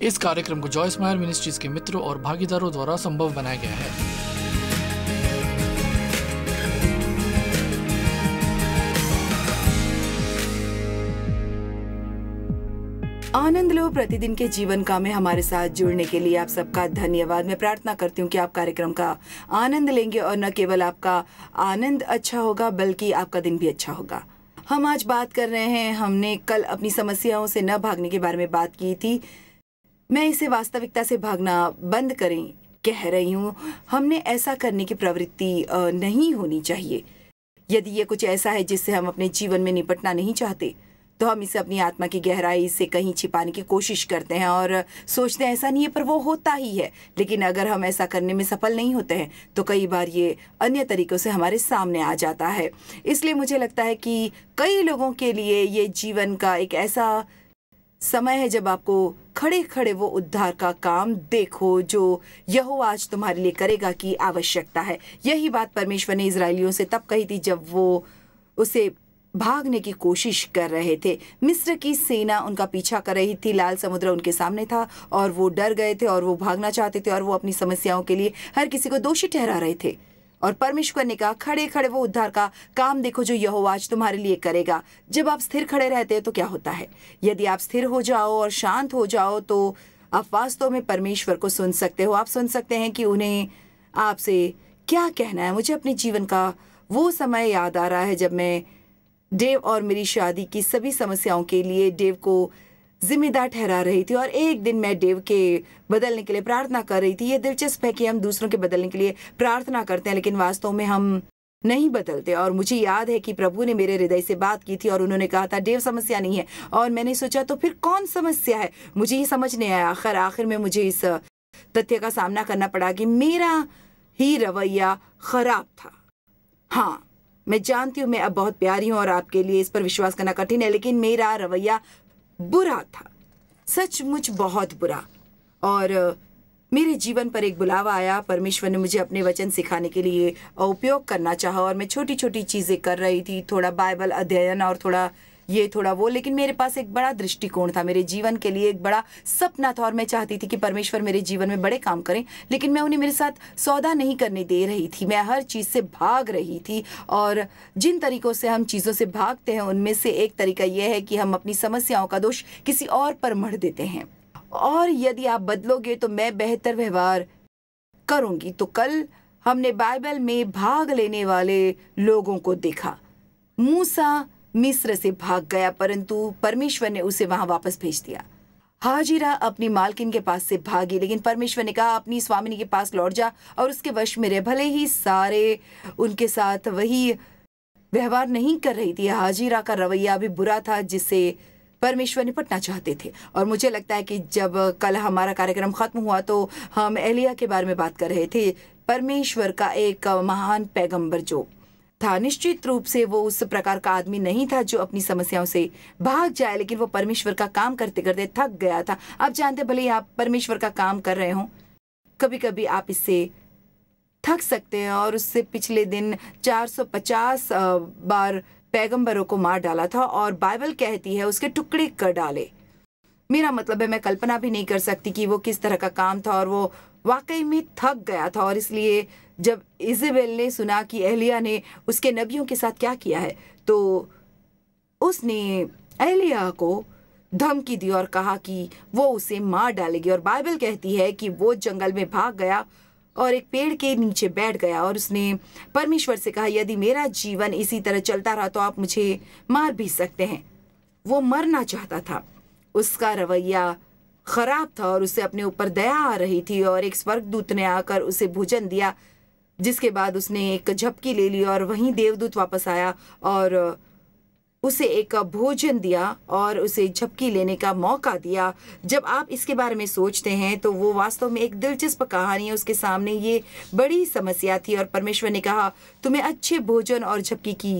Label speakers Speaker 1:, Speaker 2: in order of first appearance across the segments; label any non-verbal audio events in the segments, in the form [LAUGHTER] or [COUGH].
Speaker 1: इस कार्यक्रम को जॉयस मायर मिनिस्ट्रीज के मित्रों और भागीदारों द्वारा संभव बनाया गया है आनंद लो प्रतिदिन के जीवन का में हमारे साथ जुड़ने के लिए आप सबका धन्यवाद मैं प्रार्थना करती हूँ कि आप कार्यक्रम का आनंद लेंगे और न केवल आपका आनंद अच्छा होगा बल्कि आपका दिन भी अच्छा होगा हम आज बात कर रहे हैं हमने कल अपनी समस्याओं से न भागने के बारे में बात की थी मैं इसे वास्तविकता से भागना बंद करें कह रही हूँ हमने ऐसा करने की प्रवृत्ति नहीं होनी चाहिए यदि ये कुछ ऐसा है जिससे हम अपने जीवन में निपटना नहीं चाहते तो हम इसे अपनी आत्मा की गहराई से कहीं छिपाने की कोशिश करते हैं और सोचते हैं ऐसा नहीं है पर वो होता ही है लेकिन अगर हम ऐसा करने में सफल नहीं होते हैं तो कई बार ये अन्य तरीक़ों से हमारे सामने आ जाता है इसलिए मुझे लगता है कि कई लोगों के लिए ये जीवन का एक ऐसा समय है जब आपको खड़े खड़े वो उद्धार का काम देखो जो यहो आज तुम्हारे लिए करेगा की आवश्यकता है यही बात परमेश्वर ने इसराइलियों से तब कही थी जब वो उसे भागने की कोशिश कर रहे थे मिस्र की सेना उनका पीछा कर रही थी लाल समुद्र उनके सामने था और वो डर गए थे और वो भागना चाहते थे और वो अपनी समस्याओं के लिए हर किसी को दोषी ठहरा रहे थे और परमेश्वर ने कहा खड़े खड़े वो उद्धार का काम देखो जो यह आज तुम्हारे लिए करेगा जब आप स्थिर खड़े रहते हैं तो क्या होता है यदि आप स्थिर हो जाओ और शांत हो जाओ तो आप वास्तव में परमेश्वर को सुन सकते हो आप सुन सकते हैं कि उन्हें आपसे क्या कहना है मुझे अपने जीवन का वो समय याद आ रहा है जब मैं डेव और मेरी शादी की सभी समस्याओं के लिए डेव को जिम्मेदार ठहरा रही थी और एक दिन मैं देव के बदलने के लिए प्रार्थना कर रही थी ये दिलचस्प है कि हम दूसरों के बदलने के लिए प्रार्थना करते हैं लेकिन वास्तव में हम नहीं बदलते और मुझे याद है कि प्रभु ने मेरे हृदय से बात की थी और उन्होंने कहा था देव समस्या नहीं है और मैंने सोचा तो फिर कौन समस्या है मुझे ये समझ नहीं आया आखिर आखिर में मुझे इस तथ्य का सामना करना पड़ा कि मेरा ही रवैया खराब था हाँ मैं जानती हूँ मैं अब बहुत प्यारी हूँ और आपके लिए इस पर विश्वास करना कठिन है लेकिन मेरा रवैया बुरा था सचमुच बहुत बुरा और मेरे जीवन पर एक बुलावा आया परमेश्वर ने मुझे अपने वचन सिखाने के लिए उपयोग करना चाहा और मैं छोटी छोटी चीज़ें कर रही थी थोड़ा बाइबल अध्ययन और थोड़ा ये थोड़ा वो लेकिन मेरे पास एक बड़ा दृष्टिकोण था मेरे जीवन के लिए एक बड़ा सपना था और मैं चाहती थी कि परमेश्वर मेरे जीवन में बड़े काम करें लेकिन मैं उन्हें मेरे साथ सौदा नहीं करने दे रही थी मैं हर चीज़ से भाग रही थी और जिन तरीकों से हम चीज़ों से भागते हैं उनमें से एक तरीका यह है कि हम अपनी समस्याओं का दोष किसी और पर मढ़ देते हैं और यदि आप बदलोगे तो मैं बेहतर व्यवहार करूंगी तो कल हमने बाइबल में भाग लेने वाले लोगों को देखा मूसा मिस्र से भाग गया परंतु परमेश्वर ने उसे वहां वापस भेज दिया हाजिरा अपनी मालकिन के पास से भागी लेकिन परमेश्वर ने कहा अपनी स्वामिनी के पास लौट जा और उसके वश में रहे भले ही सारे उनके साथ वही व्यवहार नहीं कर रही थी हाजिरा का रवैया भी बुरा था जिसे परमेश्वर निपटना चाहते थे और मुझे लगता है कि जब कल हमारा कार्यक्रम खत्म हुआ तो हम एलिया के बारे में बात कर रहे थे परमेश्वर का एक महान पैगंबर जो था निश्चित रूप से वो उस प्रकार का आदमी नहीं था जो अपनी समस्याओं से भाग जाए लेकिन वो परमेश्वर का काम करते करते थक गया था आप जानते भले ही आप परमेश्वर का काम कर रहे हो कभी कभी आप इससे थक सकते हैं और उससे पिछले दिन 450 बार पैगंबरों को मार डाला था और बाइबल कहती है उसके टुकड़े कर डाले मेरा मतलब है मैं कल्पना भी नहीं कर सकती कि वो किस तरह का काम था और वो वाकई में थक गया था और इसलिए जब इजबेल ने सुना कि अहलिया ने उसके नबियों के साथ क्या किया है तो उसने अहलिया को धमकी दी और कहा कि वो उसे मार डालेगी और बाइबल कहती है कि वो जंगल में भाग गया और एक पेड़ के नीचे बैठ गया और उसने परमेश्वर से कहा यदि मेरा जीवन इसी तरह चलता रहा तो आप मुझे मार भी सकते हैं वो मरना चाहता था उसका रवैया खराब था और उसे अपने ऊपर दया आ रही थी और एक स्वर्गदूत ने आकर उसे भोजन दिया जिसके बाद उसने एक झपकी ले ली और वहीं देवदूत वापस आया और उसे एक भोजन दिया और उसे झपकी लेने का मौका दिया जब आप इसके बारे में सोचते हैं तो वो वास्तव में एक दिलचस्प कहानी है उसके सामने ये बड़ी समस्या थी और परमेश्वर ने कहा तुम्हें अच्छे भोजन और झपकी की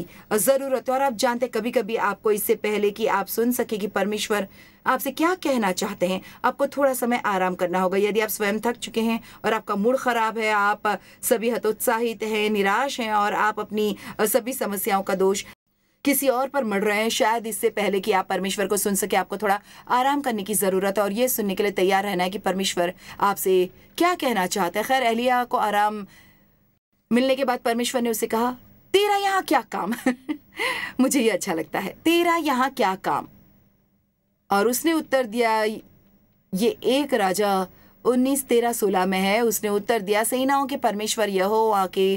Speaker 1: ज़रूरत है और आप जानते कभी कभी आपको इससे पहले कि आप सुन सके कि परमेश्वर आपसे क्या कहना चाहते हैं आपको थोड़ा समय आराम करना होगा यदि आप स्वयं थक चुके हैं और आपका मूड ख़राब है आप सभी हतोत्साहित हैं निराश हैं और आप अपनी सभी समस्याओं का दोष किसी और पर मर रहे हैं शायद इससे पहले कि आप परमेश्वर को सुन सके आपको थोड़ा आराम करने की ज़रूरत है और ये सुनने के लिए तैयार रहना है कि परमेश्वर आपसे क्या कहना चाहते हैं खैर अहलिया को आराम मिलने के बाद परमेश्वर ने उसे कहा तेरा यहाँ क्या काम [LAUGHS] मुझे ये अच्छा लगता है तेरा यहाँ क्या काम और उसने उत्तर दिया ये एक राजा उन्नीस तेरह सोलह में है उसने उत्तर दिया सेनाओं के परमेश्वर यहोवा आके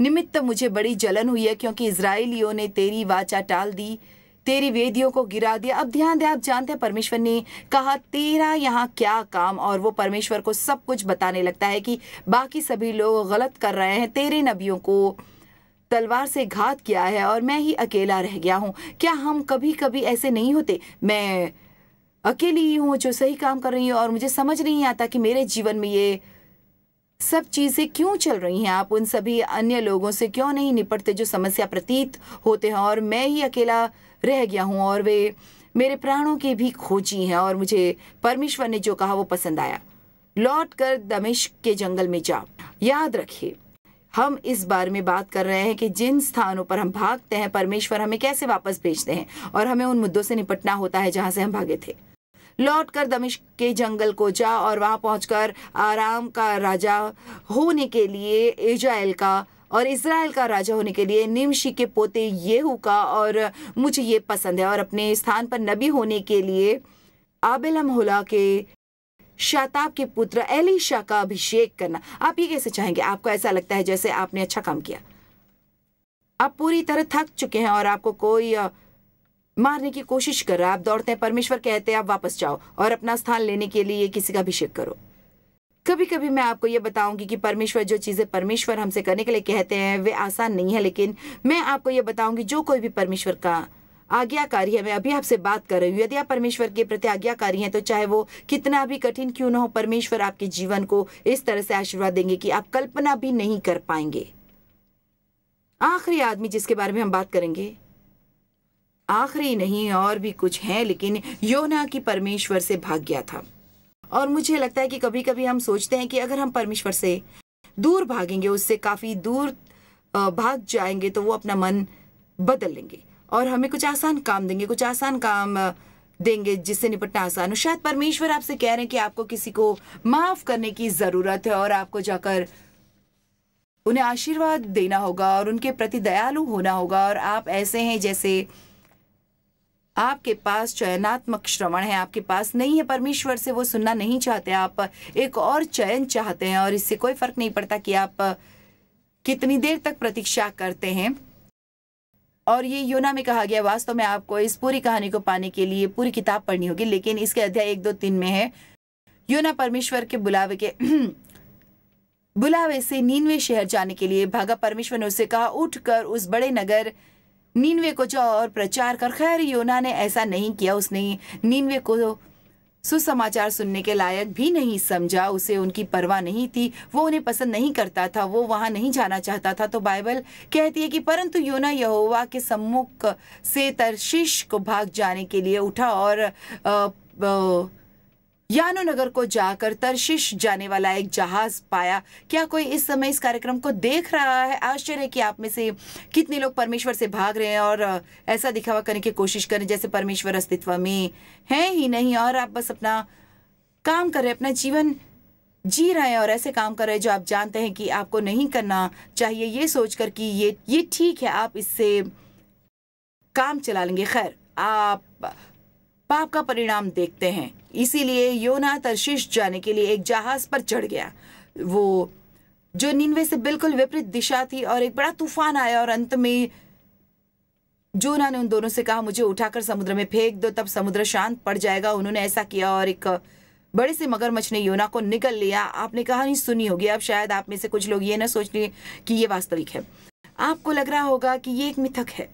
Speaker 1: निमित्त मुझे बड़ी जलन हुई है क्योंकि इसराइलियों ने तेरी वाचा टाल दी तेरी वेदियों को गिरा दिया अब ध्यान दें आप जानते हैं परमेश्वर ने कहा तेरा यहाँ क्या काम और वो परमेश्वर को सब कुछ बताने लगता है कि बाकी सभी लोग गलत कर रहे हैं तेरे नबियों को तलवार से घात किया है और मैं ही अकेला रह गया हूँ क्या हम कभी कभी ऐसे नहीं होते मैं अकेली ही हूँ जो सही काम कर रही हूँ और मुझे समझ नहीं आता कि मेरे जीवन में ये सब चीज़ें क्यों चल रही हैं आप उन सभी अन्य लोगों से क्यों नहीं निपटते जो समस्या प्रतीत होते हैं और मैं ही अकेला रह गया हूँ और वे मेरे प्राणों की भी खोजी हैं और मुझे परमेश्वर ने जो कहा वो पसंद आया लौट कर दमिश्क के जंगल में जाओ याद रखिए हम इस बारे में बात कर रहे हैं कि जिन स्थानों पर हम भागते हैं परमेश्वर हमें कैसे वापस भेजते हैं और हमें उन मुद्दों से निपटना होता है जहां से हम भागे थे लौटकर दमिश्क के जंगल को जा और वहां पहुंचकर आराम का राजा होने के लिए इजराइल का और इसराइल का राजा होने के लिए निमशी के पोते येहू का और मुझे ये पसंद है और अपने स्थान पर नबी होने के लिए आबिल होला के शाताब के पुत्र एलिशा का अभिषेक करना आप ये कैसे चाहेंगे आपको ऐसा लगता है जैसे आपने अच्छा काम किया आप पूरी तरह थक चुके हैं और आपको कोई मारने की कोशिश कर रहा है आप दौड़ते हैं परमेश्वर कहते हैं आप वापस जाओ और अपना स्थान लेने के लिए किसी का अभिषेक करो कभी कभी मैं आपको ये बताऊंगी कि परमेश्वर जो चीज़ें परमेश्वर हमसे करने के लिए कहते हैं वे आसान नहीं है लेकिन मैं आपको ये बताऊंगी जो कोई भी परमेश्वर का आज्ञाकारी है मैं अभी आपसे बात कर रही हूँ यदि आप परमेश्वर के प्रति आज्ञाकारी हैं तो चाहे वो कितना भी कठिन क्यों ना हो परमेश्वर आपके जीवन को इस तरह से आशीर्वाद देंगे कि आप कल्पना भी नहीं कर पाएंगे आखिरी आदमी जिसके बारे में हम बात करेंगे आखिरी नहीं और भी कुछ है लेकिन योना की परमेश्वर से भाग गया था और मुझे लगता है कि कभी कभी हम सोचते हैं कि अगर हम परमेश्वर से दूर भागेंगे उससे काफ़ी दूर भाग जाएंगे तो वो अपना मन बदल लेंगे और हमें कुछ आसान काम देंगे कुछ आसान काम देंगे जिससे निपटना आसान हो शायद परमेश्वर आपसे कह रहे हैं कि आपको किसी को माफ करने की ज़रूरत है और आपको जाकर उन्हें आशीर्वाद देना होगा और उनके प्रति दयालु होना होगा और आप ऐसे हैं जैसे आपके पास चयनात्मक श्रवण है आपके पास नहीं है परमेश्वर से वो सुनना नहीं चाहते आप एक और चयन चाहते हैं और इससे कोई फर्क नहीं पड़ता कि आप कितनी देर तक प्रतीक्षा करते हैं और ये योना में कहा गया वास्तव में आपको इस पूरी कहानी को पाने के लिए पूरी किताब पढ़नी होगी लेकिन इसके अध्याय एक दो तीन में है योना परमेश्वर के बुलावे के [CLEARS THROAT] बुलावे से नीनवे शहर जाने के लिए भागा परमेश्वर ने उसे कहा उठकर उस बड़े नगर नीनवे को जो और प्रचार कर खैर योना ने ऐसा नहीं किया उसने नीनवे को सुसमाचार सुनने के लायक भी नहीं समझा उसे उनकी परवाह नहीं थी वो उन्हें पसंद नहीं करता था वो वहाँ नहीं जाना चाहता था तो बाइबल कहती है कि परंतु योना यहोवा के सम्मुख से तरशीश को भाग जाने के लिए उठा और आ, आ, नगर को जाकर तरशिश जाने वाला एक जहाज पाया क्या कोई इस समय इस कार्यक्रम को देख रहा है आश्चर्य कि आप में से कितने लोग परमेश्वर से भाग रहे हैं और ऐसा दिखावा करने की कोशिश करें जैसे परमेश्वर अस्तित्व में है ही नहीं और आप बस अपना काम कर रहे अपना जीवन जी रहे हैं और ऐसे काम कर रहे हैं जो आप जानते हैं कि आपको नहीं करना चाहिए ये सोचकर कि ये ये ठीक है आप इससे काम चला लेंगे खैर आप पाप का परिणाम देखते हैं इसीलिए योना तरशीश जाने के लिए एक जहाज पर चढ़ गया वो जो नीनवे से बिल्कुल विपरीत दिशा थी और एक बड़ा तूफान आया और अंत में जोना ने उन दोनों से कहा मुझे उठाकर समुद्र में फेंक दो तब समुद्र शांत पड़ जाएगा उन्होंने ऐसा किया और एक बड़े से मगरमच्छ ने योना को निकल लिया आपने कहा नहीं सुनी होगी अब शायद आप में से कुछ लोग ये ना सोच रहे कि ये वास्तविक है आपको लग रहा होगा कि ये एक मिथक है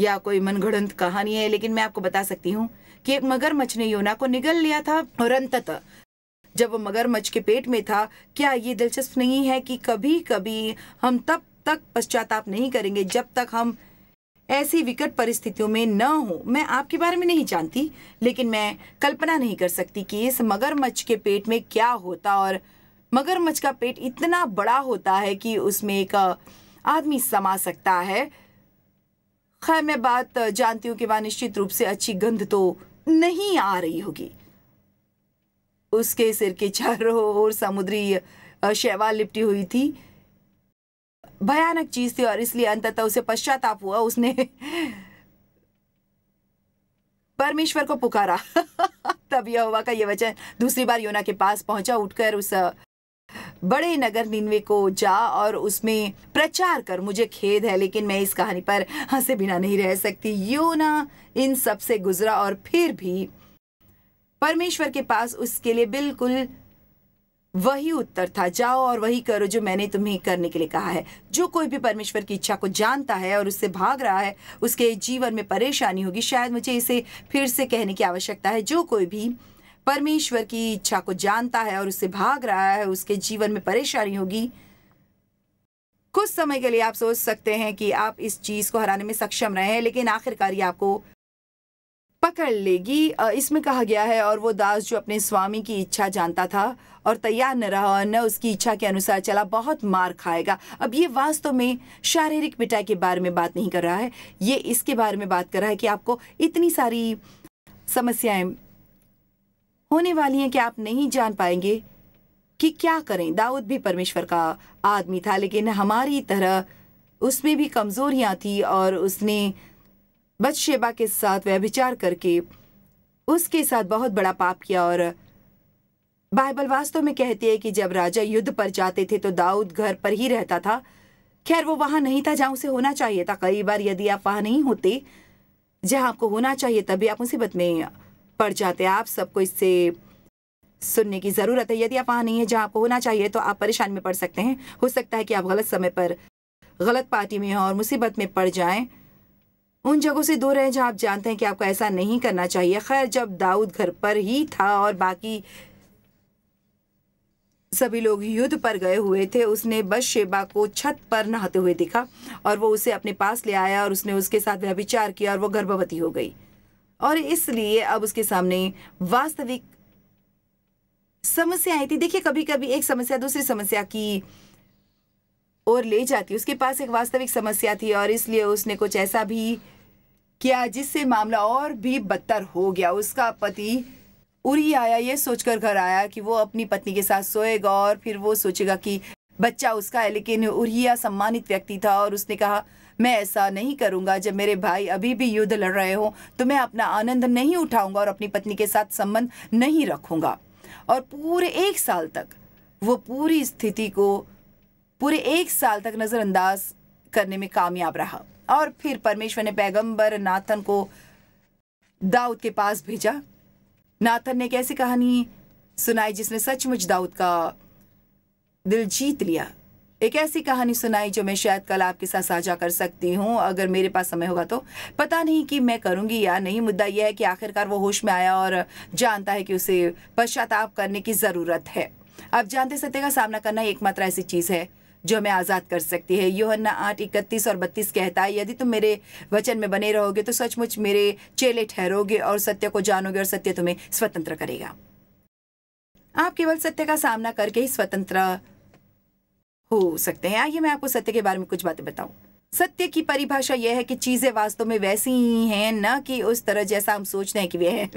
Speaker 1: या कोई मनगढ़ंत कहानी है लेकिन मैं आपको बता सकती हूँ कि एक मगरमच्छ ने योना को निगल लिया था और अंत जब वो मगरमच्छ के पेट में था क्या ये दिलचस्प नहीं है कि कभी कभी हम तब तक पश्चाताप नहीं करेंगे जब तक हम ऐसी विकट परिस्थितियों में न हो मैं आपके बारे में नहीं जानती लेकिन मैं कल्पना नहीं कर सकती कि इस मगरमच्छ के पेट में क्या होता और मगरमच्छ का पेट इतना बड़ा होता है कि उसमें एक आदमी समा सकता है खैर मैं बात जानती हूं कि वह निश्चित रूप से अच्छी गंध तो नहीं आ रही होगी उसके सिर के चारों ओर समुद्री शैवाल लिपटी हुई थी भयानक चीज थी और इसलिए अंततः उसे पश्चाताप हुआ उसने परमेश्वर को पुकारा [LAUGHS] तब यह हुआ का यह वचन दूसरी बार योना के पास पहुंचा उठकर उस बड़े नगर निन्वे को जा और उसमें प्रचार कर मुझे खेद है लेकिन मैं इस कहानी पर हंसे बिना नहीं रह सकती योना इन सब से गुजरा और फिर भी परमेश्वर के पास उसके लिए बिल्कुल वही उत्तर था जाओ और वही करो जो मैंने तुम्हें करने के लिए कहा है जो कोई भी परमेश्वर की इच्छा को जानता है और उससे भाग रहा है उसके जीवन में परेशानी होगी शायद मुझे इसे फिर से कहने की आवश्यकता है जो कोई भी परमेश्वर की इच्छा को जानता है और उससे भाग रहा है उसके जीवन में परेशानी होगी कुछ समय के लिए आप सोच सकते हैं कि आप इस चीज को हराने में सक्षम रहे हैं लेकिन आखिरकार ये आपको पकड़ लेगी इसमें कहा गया है और वो दास जो अपने स्वामी की इच्छा जानता था और तैयार न रहा और न उसकी इच्छा के अनुसार चला बहुत मार खाएगा अब ये वास्तव में शारीरिक पिटाई के बारे में बात नहीं कर रहा है ये इसके बारे में बात कर रहा है कि आपको इतनी सारी समस्याएं होने वाली हैं कि आप नहीं जान पाएंगे कि क्या करें दाऊद भी परमेश्वर का आदमी था लेकिन हमारी तरह उसमें भी कमजोरियां थी और उसने बदशेबा के साथ व्यभिचार करके उसके साथ बहुत बड़ा पाप किया और बाइबल वास्तव में कहती है कि जब राजा युद्ध पर जाते थे तो दाऊद घर पर ही रहता था खैर वो वहां नहीं था जहां उसे होना चाहिए था कई बार यदि आप वहाँ नहीं होते जहाँ आपको होना चाहिए तभी आप मुसीबत में पड़ जाते हैं आप सबको इससे सुनने की ज़रूरत है यदि आप वहाँ नहीं है जहाँ आपको होना चाहिए तो आप परेशान में पड़ सकते हैं हो सकता है कि आप गलत समय पर गलत पार्टी में हों और मुसीबत में पड़ जाएं उन जगहों से दूर रहें जहाँ आप जानते हैं कि आपको ऐसा नहीं करना चाहिए खैर जब दाऊद घर पर ही था और बाकी सभी लोग युद्ध पर गए हुए थे उसने बस शेबा को छत पर नहाते हुए देखा और वो उसे अपने पास ले आया और उसने उसके साथ व्यभिचार किया और वो गर्भवती हो गई और इसलिए अब उसके सामने वास्तविक समस्या आई थी देखिए कभी कभी एक समस्या दूसरी समस्या की ओर ले जाती उसके पास एक वास्तविक समस्या थी और इसलिए उसने कुछ ऐसा भी किया जिससे मामला और भी बदतर हो गया उसका पति उरी आया ये सोचकर घर आया कि वो अपनी पत्नी के साथ सोएगा और फिर वो सोचेगा कि बच्चा उसका है लेकिन उरिया सम्मानित व्यक्ति था और उसने कहा मैं ऐसा नहीं करूंगा जब मेरे भाई अभी भी युद्ध लड़ रहे हो तो मैं अपना आनंद नहीं उठाऊंगा और अपनी पत्नी के साथ संबंध नहीं रखूंगा और पूरे एक साल तक वो पूरी स्थिति को पूरे एक साल तक नज़रअंदाज करने में कामयाब रहा और फिर परमेश्वर ने पैगंबर नाथन को दाऊद के पास भेजा नाथन ने एक ऐसी कहानी सुनाई जिसने सचमुच दाऊद का दिल जीत लिया एक ऐसी कहानी सुनाई जो मैं शायद कल आपके साथ साझा कर सकती हूँ अगर मेरे पास समय होगा तो पता नहीं कि मैं करूँगी या नहीं मुद्दा यह है कि आखिरकार वो होश में आया और जानता है कि उसे पश्चाताप करने की ज़रूरत है आप जानते सत्य का सामना करना एकमात्र ऐसी चीज़ है जो हमें आज़ाद कर सकती है योहन्ना आठ इकतीस और बत्तीस कहता है यदि तुम मेरे वचन में बने रहोगे तो सचमुच मेरे चेले ठहरोगे और सत्य को जानोगे और सत्य तुम्हें स्वतंत्र करेगा आप केवल सत्य का सामना करके ही स्वतंत्र हो सकते हैं आइए मैं आपको सत्य के बारे में कुछ बातें बताऊं सत्य की परिभाषा यह है कि चीजें वास्तव में वैसी ही हैं न कि उस तरह जैसा हम सोचते हैं कि वे हैं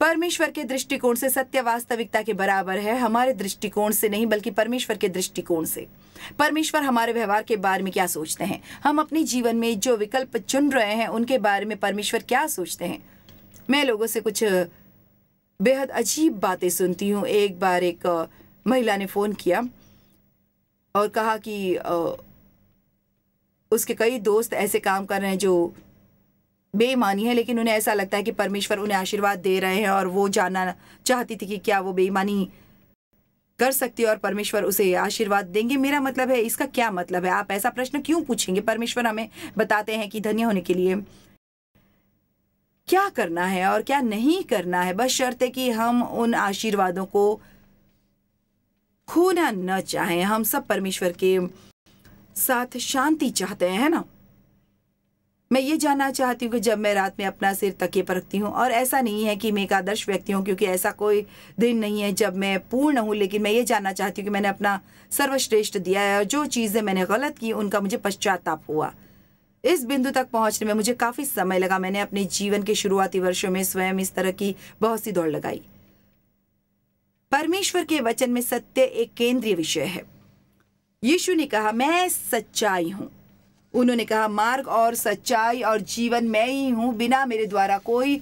Speaker 1: परमेश्वर के दृष्टिकोण से सत्य वास्तविकता के बराबर है हमारे दृष्टिकोण से नहीं बल्कि परमेश्वर के दृष्टिकोण से परमेश्वर हमारे व्यवहार के बारे में क्या सोचते हैं हम अपने जीवन में जो विकल्प चुन रहे हैं उनके बारे में परमेश्वर क्या सोचते हैं मैं लोगों से कुछ बेहद अजीब बातें सुनती हूँ एक बार एक महिला ने फ़ोन किया और कहा कि उसके कई दोस्त ऐसे काम कर रहे हैं जो बेईमानी है लेकिन उन्हें ऐसा लगता है कि परमेश्वर उन्हें आशीर्वाद दे रहे हैं और वो जानना चाहती थी कि क्या वो बेईमानी कर सकती है और परमेश्वर उसे आशीर्वाद देंगे मेरा मतलब है इसका क्या मतलब है आप ऐसा प्रश्न क्यों पूछेंगे परमेश्वर हमें बताते हैं कि धन्य होने के लिए क्या करना है और क्या नहीं करना है बस शर्त है कि हम उन आशीर्वादों को खोना न चाहें हम सब परमेश्वर के साथ शांति चाहते हैं ना मैं ये जानना चाहती हूँ कि जब मैं रात में अपना सिर तकिए पर रखती हूँ और ऐसा नहीं है कि मैं एक आदर्श व्यक्ति हूँ क्योंकि ऐसा कोई दिन नहीं है जब मैं पूर्ण हूँ लेकिन मैं ये जानना चाहती हूँ कि मैंने अपना सर्वश्रेष्ठ दिया है और जो चीज़ें मैंने गलत की उनका मुझे पश्चाताप हुआ इस बिंदु तक पहुंचने में मुझे काफ़ी समय लगा मैंने अपने जीवन के शुरुआती वर्षों में स्वयं इस तरह की बहुत सी दौड़ लगाई परमेश्वर के वचन में सत्य एक केंद्रीय विषय है यीशु ने कहा मैं सच्चाई हूं उन्होंने कहा मार्ग और सच्चाई और जीवन मैं ही हूं बिना मेरे द्वारा कोई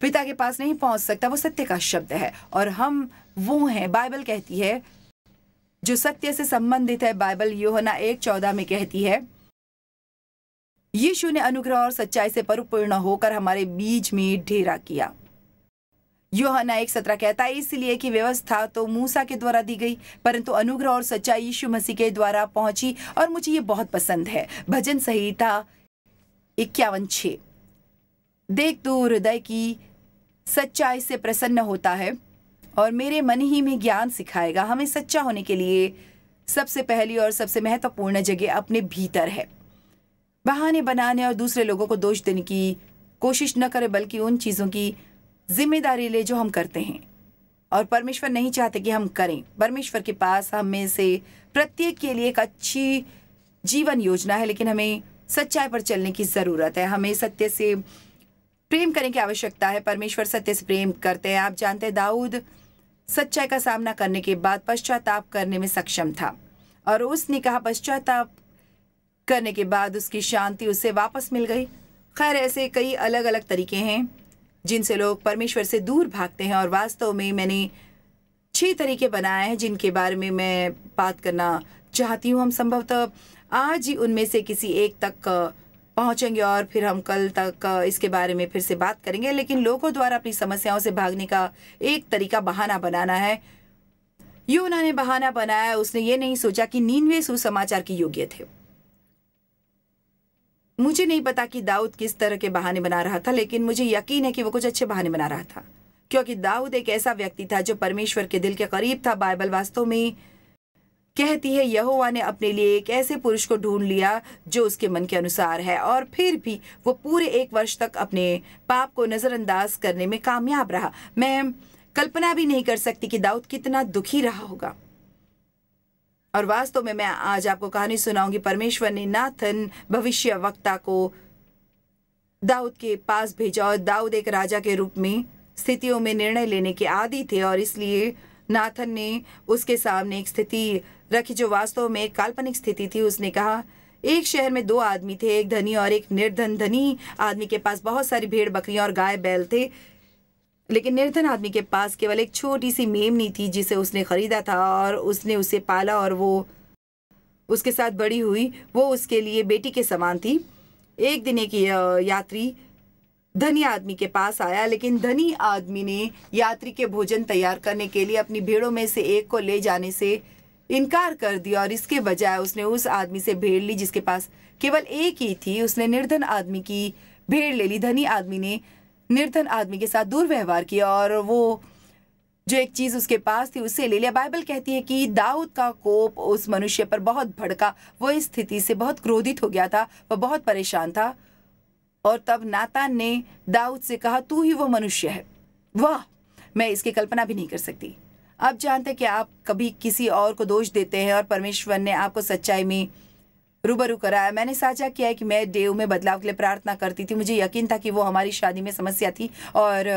Speaker 1: पिता के पास नहीं पहुंच सकता वो सत्य का शब्द है और हम वो हैं बाइबल कहती है जो सत्य से संबंधित है बाइबल योहना एक चौदह में कहती है यीशु ने अनुग्रह और सच्चाई से परिपूर्ण होकर हमारे बीच में ढेरा किया योहना एक सत्रह कहता है इसलिए कि व्यवस्था तो मूसा के द्वारा दी गई परंतु अनुग्रह और सच्चाई यीशु मसीह के द्वारा पहुंची और मुझे ये बहुत पसंद है भजन संहिता इक्यावन छे देख तू हृदय की सच्चाई से प्रसन्न होता है और मेरे मन ही में ज्ञान सिखाएगा हमें सच्चा होने के लिए सबसे पहली और सबसे महत्वपूर्ण जगह अपने भीतर है बहाने बनाने और दूसरे लोगों को दोष देने की कोशिश न करें बल्कि उन चीज़ों की जिम्मेदारी ले जो हम करते हैं और परमेश्वर नहीं चाहते कि हम करें परमेश्वर के पास हम में से प्रत्येक के लिए एक अच्छी जीवन योजना है लेकिन हमें सच्चाई पर चलने की ज़रूरत है हमें सत्य से प्रेम करने की आवश्यकता है परमेश्वर सत्य से प्रेम करते हैं आप जानते हैं दाऊद सच्चाई का सामना करने के बाद पश्चाताप करने में सक्षम था और उसने कहा पश्चाताप करने के बाद उसकी शांति उससे वापस मिल गई खैर ऐसे कई अलग अलग तरीके हैं जिनसे लोग परमेश्वर से दूर भागते हैं और वास्तव में मैंने छह तरीके बनाए हैं जिनके बारे में मैं बात करना चाहती हूँ हम संभवतः आज ही उनमें से किसी एक तक पहुँचेंगे और फिर हम कल तक इसके बारे में फिर से बात करेंगे लेकिन लोगों द्वारा अपनी समस्याओं से भागने का एक तरीका बहाना बनाना है यू उन्होंने बहाना बनाया उसने ये नहीं सोचा कि नीनवे सुसमाचार के योग्य थे मुझे नहीं पता कि दाऊद किस तरह के बहाने बना रहा था लेकिन मुझे यकीन है कि वो कुछ अच्छे बहाने बना रहा था क्योंकि दाऊद एक ऐसा व्यक्ति था जो परमेश्वर के दिल के करीब था बाइबल वास्तव में कहती है यहोवा ने अपने लिए एक ऐसे पुरुष को ढूंढ लिया जो उसके मन के अनुसार है और फिर भी वो पूरे एक वर्ष तक अपने पाप को नज़रअंदाज करने में कामयाब रहा मैं कल्पना भी नहीं कर सकती कि दाऊद कितना दुखी रहा होगा और वास्तव में मैं आज आपको कहानी सुनाऊंगी परमेश्वर ने नाथन भविष्य वक्ता को दाऊद के पास भेजा और दाऊद एक राजा के रूप में स्थितियों में निर्णय लेने के आदि थे और इसलिए नाथन ने उसके सामने एक स्थिति रखी जो वास्तव में एक काल्पनिक स्थिति थी उसने कहा एक शहर में दो आदमी थे एक धनी और एक निर्धन धनी आदमी के पास बहुत सारी भेड़ बकरियां और गाय बैल थे लेकिन निर्धन आदमी के पास केवल एक छोटी सी मेमनी थी जिसे उसने खरीदा था और उसने उसे पाला और वो उसके साथ बड़ी हुई वो उसके लिए बेटी के समान थी एक दिन एक यात्री धनी आदमी के पास आया लेकिन धनी आदमी ने यात्री के भोजन तैयार करने के लिए अपनी भेड़ों में से एक को ले जाने से इनकार कर दिया और इसके बजाय उसने उस आदमी से भेड़ ली जिसके पास केवल एक ही थी उसने निर्धन आदमी की भेड़ ले ली धनी आदमी ने निर्धन आदमी के साथ दुर्व्यवहार किया और वो जो एक चीज उसके पास थी उसे ले लिया बाइबल कहती है कि दाऊद का कोप उस मनुष्य पर बहुत भड़का वो इस स्थिति से बहुत क्रोधित हो गया था वह बहुत परेशान था और तब नातान ने दाऊद से कहा तू ही वो मनुष्य है वाह मैं इसकी कल्पना भी नहीं कर सकती आप जानते कि आप कभी किसी और को दोष देते हैं और परमेश्वर ने आपको सच्चाई में रूबरू कराया मैंने साझा किया है कि मैं देव में बदलाव के लिए प्रार्थना करती थी मुझे यकीन था कि वो हमारी शादी में समस्या थी और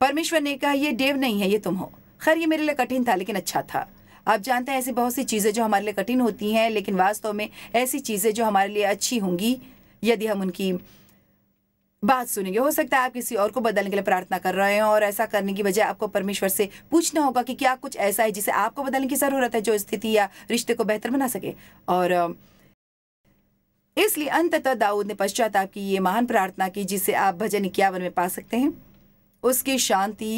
Speaker 1: परमेश्वर ने कहा ये देव नहीं है ये तुम हो खैर ये मेरे लिए कठिन था लेकिन अच्छा था आप जानते हैं ऐसी बहुत सी चीज़ें जो हमारे लिए कठिन होती हैं लेकिन वास्तव में ऐसी चीज़ें जो हमारे लिए अच्छी होंगी यदि हम उनकी बात सुनेंगे हो सकता है आप किसी और को बदलने के लिए प्रार्थना कर रहे हैं और ऐसा करने की बजाय आपको परमेश्वर से पूछना होगा कि क्या कुछ ऐसा है जिसे आपको बदलने की ज़रूरत है जो स्थिति या रिश्ते को बेहतर बना सके और इसलिए अंततः दाऊद ने पश्चाताप की ये महान प्रार्थना की जिसे आप भजन इक्यावन में पा सकते हैं उसकी शांति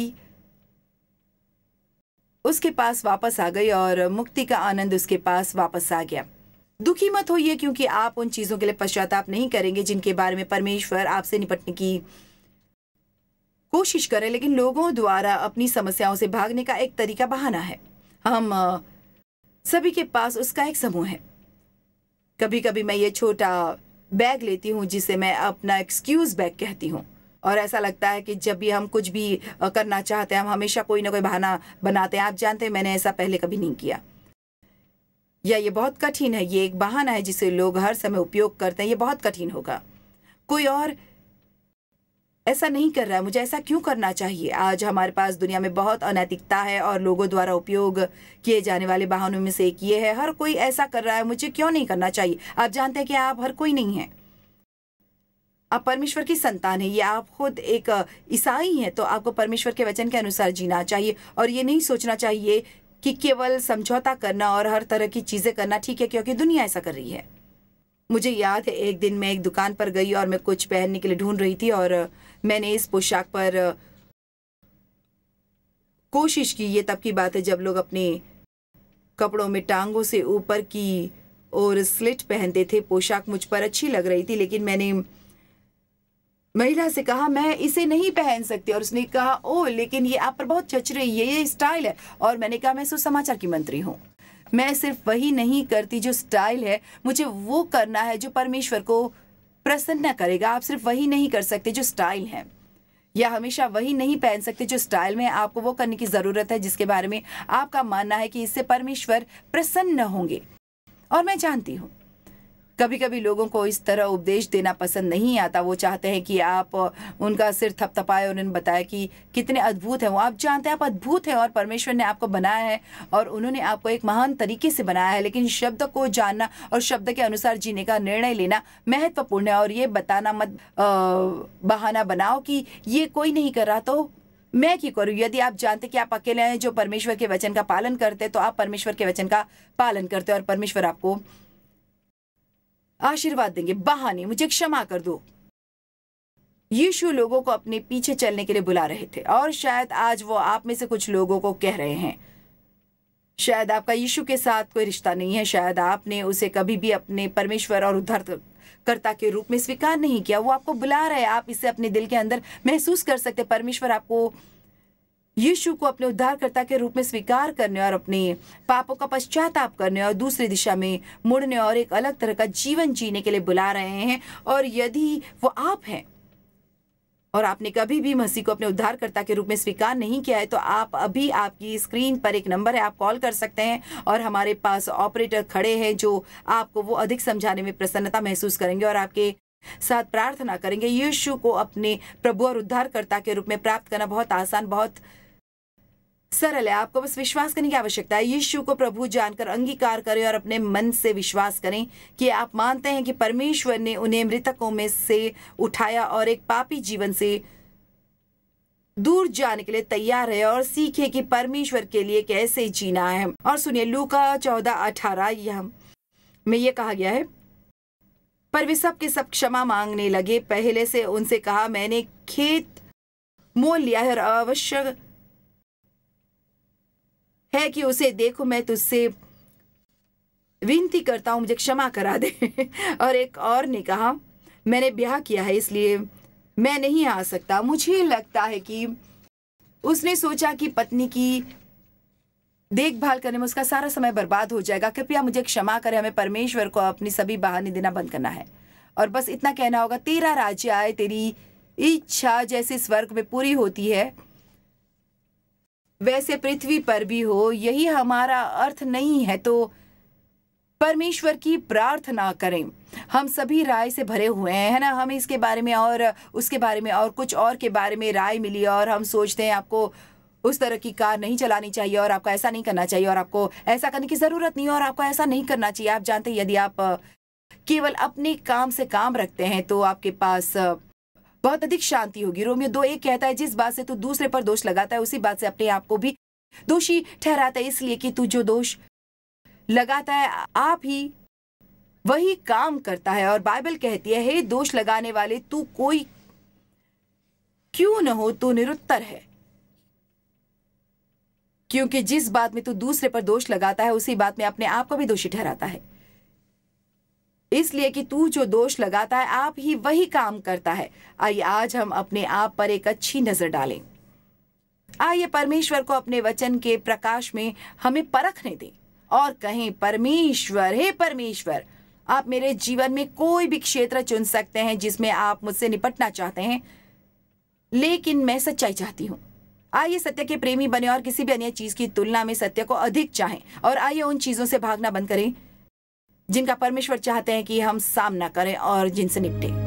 Speaker 1: उसके पास वापस आ गई और मुक्ति का आनंद उसके पास वापस आ गया दुखी मत होइए क्योंकि आप उन चीज़ों के लिए पश्चाताप नहीं करेंगे जिनके बारे में परमेश्वर आपसे निपटने की कोशिश करें लेकिन लोगों द्वारा अपनी समस्याओं से भागने का एक तरीका बहाना है हम सभी के पास उसका एक समूह है कभी कभी मैं ये छोटा बैग लेती हूँ जिसे मैं अपना एक्सक्यूज बैग कहती हूँ और ऐसा लगता है कि जब भी हम कुछ भी करना चाहते हैं हम हमेशा कोई ना कोई बहाना बनाते हैं आप जानते हैं मैंने ऐसा पहले कभी नहीं किया या ये बहुत कठिन है ये एक बहाना है जिसे लोग हर समय उपयोग करते हैं ये बहुत कठिन होगा कोई और ऐसा नहीं कर रहा है मुझे ऐसा क्यों करना चाहिए आज हमारे पास दुनिया में बहुत अनैतिकता है और लोगों द्वारा उपयोग किए जाने वाले वाहनों में से एक ये है हर कोई ऐसा कर रहा है मुझे क्यों नहीं करना चाहिए आप जानते हैं कि आप हर कोई नहीं है आप परमेश्वर की संतान है ये आप खुद एक ईसाई हैं तो आपको परमेश्वर के वचन के अनुसार जीना चाहिए और ये नहीं सोचना चाहिए कि केवल समझौता करना और हर तरह की चीज़ें करना ठीक है क्योंकि दुनिया ऐसा कर रही है मुझे याद है एक दिन मैं एक दुकान पर गई और मैं कुछ पहनने के लिए ढूंढ रही थी और मैंने इस पोशाक पर कोशिश की ये तब की बात है जब लोग अपने कपड़ों में टांगों से ऊपर की और स्लिट पहनते थे पोशाक मुझ पर अच्छी लग रही थी लेकिन मैंने महिला से कहा मैं इसे नहीं पहन सकती और उसने कहा ओ लेकिन ये आप पर बहुत चच रही है ये स्टाइल है और मैंने कहा मैं सुसमाचार की मंत्री हूँ मैं सिर्फ वही नहीं करती जो स्टाइल है मुझे वो करना है जो परमेश्वर को प्रसन्न करेगा आप सिर्फ वही नहीं कर सकते जो स्टाइल है या हमेशा वही नहीं पहन सकते जो स्टाइल में आपको वो करने की ज़रूरत है जिसके बारे में आपका मानना है कि इससे परमेश्वर प्रसन्न होंगे और मैं जानती हूँ कभी कभी लोगों को इस तरह उपदेश देना पसंद नहीं आता वो चाहते हैं कि आप उनका सिर थपथपाए उन्होंने बताया कि कितने अद्भुत हैं वो आप जानते हैं आप अद्भुत हैं और परमेश्वर ने आपको बनाया है और उन्होंने आपको एक महान तरीके से बनाया है लेकिन शब्द को जानना और शब्द के अनुसार जीने का निर्णय लेना महत्वपूर्ण है और ये बताना मत बहाना बनाओ कि ये कोई नहीं कर रहा तो मैं क्यों करूं यदि आप जानते कि आप अकेले हैं जो परमेश्वर के वचन का पालन करते तो आप परमेश्वर के वचन का पालन करते और परमेश्वर आपको आशीर्वाद देंगे बहाने मुझे क्षमा कर दो यीशु लोगों को अपने पीछे चलने के लिए बुला रहे थे और शायद आज वो आप में से कुछ लोगों को कह रहे हैं शायद आपका यीशु के साथ कोई रिश्ता नहीं है शायद आपने उसे कभी भी अपने परमेश्वर और उद्धारकर्ता के रूप में स्वीकार नहीं किया वो आपको बुला रहे आप इसे अपने दिल के अंदर महसूस कर सकते परमेश्वर आपको यीशु को अपने उद्धारकर्ता के रूप में स्वीकार करने और अपने पापों का पश्चाताप करने और दूसरी दिशा में मुड़ने और एक अलग तरह का जीवन जीने के लिए बुला रहे हैं और यदि वो आप हैं और आपने कभी भी मसीह को अपने उद्धारकर्ता के रूप में स्वीकार नहीं किया है तो आप अभी आपकी स्क्रीन पर एक नंबर है आप कॉल कर सकते हैं और हमारे पास ऑपरेटर खड़े हैं जो आपको वो अधिक समझाने में प्रसन्नता महसूस करेंगे और आपके साथ प्रार्थना करेंगे यीशु को अपने प्रभु और उद्धारकर्ता के रूप में प्राप्त करना बहुत आसान बहुत सरल है आपको बस विश्वास करने की आवश्यकता है यीशु को प्रभु जानकर अंगीकार करें और अपने मन से विश्वास करें कि आप मानते हैं कि परमेश्वर ने उन्हें मृतकों में से उठाया और एक पापी जीवन से दूर जाने के लिए तैयार है और सीखे कि परमेश्वर के लिए कैसे जीना है और सुनिए लूका चौदह अठारह यह में ये कहा गया है पर वे सब के सब क्षमा मांगने लगे पहले से उनसे कहा मैंने खेत मोल लिया है और आवश्यक है कि उसे देखो मैं तुझसे विनती करता हूँ मुझे क्षमा करा दे [LAUGHS] और एक और ने कहा मैंने ब्याह किया है इसलिए मैं नहीं आ सकता मुझे लगता है कि उसने सोचा कि पत्नी की देखभाल करने में उसका सारा समय बर्बाद हो जाएगा कृपया मुझे क्षमा करें हमें परमेश्वर को अपनी सभी बहाने देना बंद करना है और बस इतना कहना होगा तेरा राज्य आए तेरी इच्छा जैसे स्वर्ग में पूरी होती है वैसे पृथ्वी पर भी हो यही हमारा अर्थ नहीं है तो परमेश्वर की प्रार्थना करें हम सभी राय से भरे हुए हैं है ना हमें इसके बारे में और उसके बारे में और कुछ और के बारे में राय मिली और हम सोचते हैं आपको उस तरह की कार नहीं चलानी चाहिए और आपको ऐसा नहीं करना चाहिए और आपको ऐसा करने की ज़रूरत नहीं है और आपको ऐसा नहीं करना चाहिए आप जानते हैं यदि आप केवल अपने काम से काम रखते हैं तो आपके पास बहुत अधिक शांति होगी रोमियो दो एक कहता है जिस बात से तू दूसरे पर दोष लगाता है उसी बात से अपने आप को भी दोषी ठहराता है इसलिए कि तू जो दोष लगाता है आप ही वही काम करता है और बाइबल कहती है हे दोष लगाने वाले तू कोई क्यों न हो तो निरुत्तर है क्योंकि जिस बात में तू दूसरे पर दोष लगाता है उसी बात में अपने आप को भी दोषी ठहराता है इसलिए कि तू जो दोष लगाता है आप ही वही काम करता है आइए आज हम अपने आप पर एक अच्छी नजर डालें आइए परमेश्वर को अपने वचन के प्रकाश में हमें परखने दें और कहें परमेश्वर हे परमेश्वर आप मेरे जीवन में कोई भी क्षेत्र चुन सकते हैं जिसमें आप मुझसे निपटना चाहते हैं लेकिन मैं सच्चाई चाहती हूँ आइए सत्य के प्रेमी बने और किसी भी अन्य चीज की तुलना में सत्य को अधिक चाहें और आइए उन चीजों से भागना बंद करें जिनका परमेश्वर चाहते हैं कि हम सामना करें और जिनसे निपटें